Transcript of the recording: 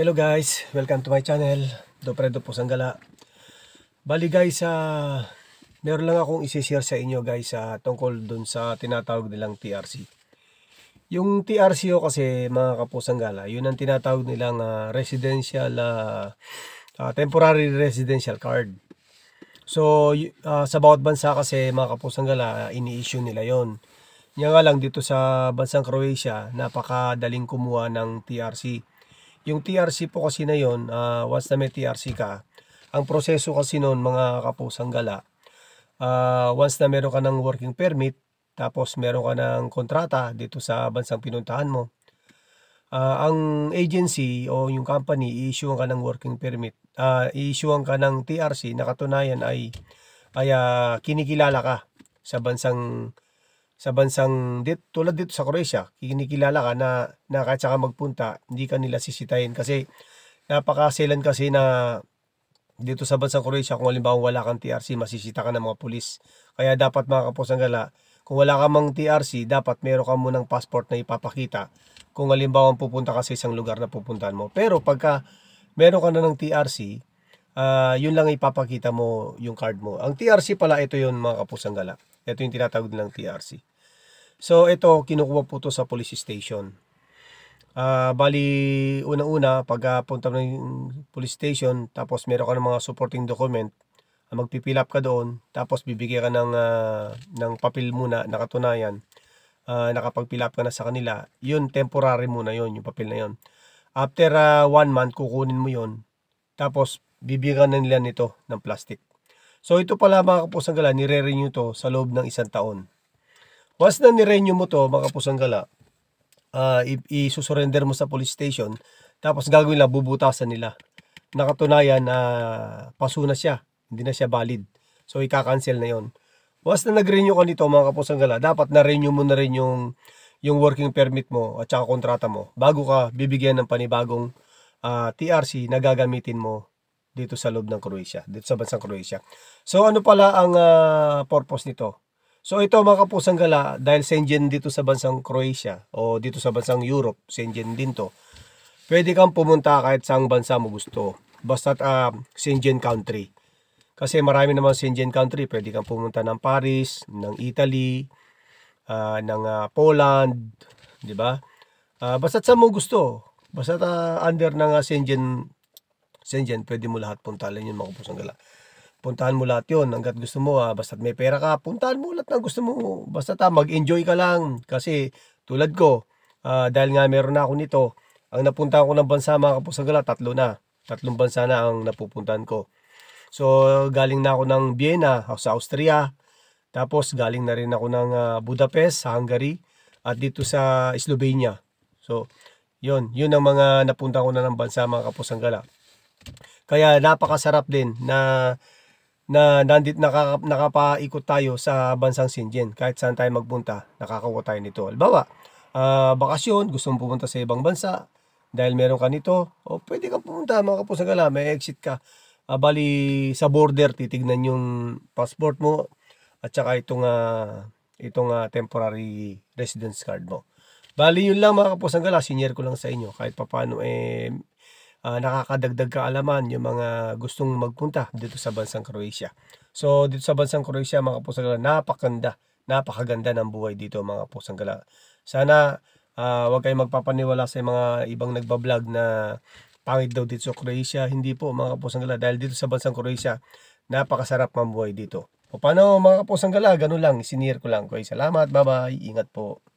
Hello guys, welcome to my channel Dopredo po Sanggala Bali guys, uh, meron lang akong isishare sa inyo guys uh, tungkol dun sa tinatawag nilang TRC Yung TRC o kasi mga kapusanggala, yun ang tinatawag nilang uh, residential uh, uh, temporary residential card So uh, sa bawat bansa kasi mga kapusanggala, uh, ini-issue nila yon Yan nga lang dito sa bansang Croatia, napakadaling kumuha ng TRC yung TRC po kasi na yun, uh, once na may TRC ka, ang proseso kasi noon mga kapusang gala, uh, once na meron ka ng working permit, tapos meron ka ng kontrata dito sa bansang pinuntahan mo, uh, ang agency o yung company, i-issue ka ng working permit, uh, i-issue ka ng TRC na katunayan ay, ay uh, kinikilala ka sa bansang sa bansang dit, tulad dito sa Croatia, kinikilala ka na, na kahit saka magpunta, hindi ka nila sisitayin kasi napakaselan kasi na dito sa bansang Croatia kung halimbawa wala kang TRC masisita ka ng mga pulis kaya dapat mga kaposang gala kung wala ka mang TRC dapat meron ka munang passport na ipapakita kung halimbawa pupunta ka sa isang lugar na pupuntahan mo pero pagka meron ka na ng TRC uh, ah, yun lang ipapakita mo yung card mo ang TRC pala ito yun mga kaposang gala ito yung tinatawag nilang TRC. So, ito, kinukuha po to sa police station. Uh, bali, una una pag uh, punta mo ng police station, tapos meron ka ng mga supporting document, ah, magpipill up ka doon, tapos bibigyan ka ng, uh, ng papel muna, nakatunayan, uh, nakapag-fill up ka na sa kanila, yun, temporary muna yun, yung papel na yun. After uh, one month, kukunin mo yun, tapos bibigyan na nila nito ng plastic. So ito pala mga kapusanggala, nire-renew to sa loob ng isang taon. Once na nire-renew mo to mga kapusanggala, uh, ah, i-surrender mo sa police station, tapos gagawin nila, bubutasan nila. Nakatunayan na uh, paso na siya, hindi na siya valid. So ika-cancel na yon. Once na nag-renew ka nito mga kapusanggala, dapat na-renew mo na rin yung, yung working permit mo at saka kontrata mo bago ka bibigyan ng panibagong uh, ah, TRC na gagamitin mo dito sa loob ng Croatia, dito sa bansang Croatia. So ano pala ang uh, purpose nito? So ito mga kapusang gala, dahil Schengen dito sa bansang Croatia o dito sa bansang Europe, Schengen din to, pwede kang pumunta kahit saang bansa mo gusto. Basta uh, ah, Schengen country. Kasi marami naman Schengen country, pwede kang pumunta ng Paris, ng Italy, uh, ng uh, Poland, di ba? Uh, basta sa mo gusto, basta uh, under ng uh, Schengen kasi dyan, pwede mo lahat puntalan yun mga ang gala. Puntahan mo lahat yun hanggat gusto mo ha. Ah, Basta may pera ka, puntahan mo lahat ng gusto mo. Basta ta, mag-enjoy ka lang. Kasi tulad ko, uh, dahil nga meron na ako nito, ang napuntahan ko ng bansa mga kapos ang gala, tatlo na. Tatlong bansa na ang napupuntahan ko. So, galing na ako ng Vienna, sa Austria. Tapos, galing na rin ako ng uh, Budapest, sa Hungary. At dito sa Slovenia. So, yun. Yun ang mga napuntahan ko na ng bansa, mga kapos ang gala. Kaya napakasarap din na na nandit nakaka, nakapaikot tayo sa bansang Shenzhen. Kahit saan tayo magpunta, nakakakuha tayo nito. Halimbawa, uh, bakasyon, gusto mong pumunta sa ibang bansa, dahil meron ka nito, o oh, pwede kang pumunta mga kapusagala, ah, may exit ka. Uh, bali sa border, titignan yung passport mo at saka itong, uh, itong uh, temporary residence card mo. Bali yun lang mga kapusagala, senior ko lang sa inyo. Kahit papano, eh, uh, nakakadagdag kaalaman yung mga gustong magpunta dito sa bansang Croatia. So dito sa bansang Croatia mga kapusanggala, napakaganda, napakaganda ng buhay dito mga kapusanggala. Sana uh, ah, wag kayong magpapaniwala sa mga ibang nagbablog na pangit daw dito sa Croatia. Hindi po mga kapusanggala dahil dito sa bansang Croatia, napakasarap mamuhay dito. O paano mga kapusanggala, ganun lang, sinir ko lang. Okay, salamat, bye-bye, ingat po.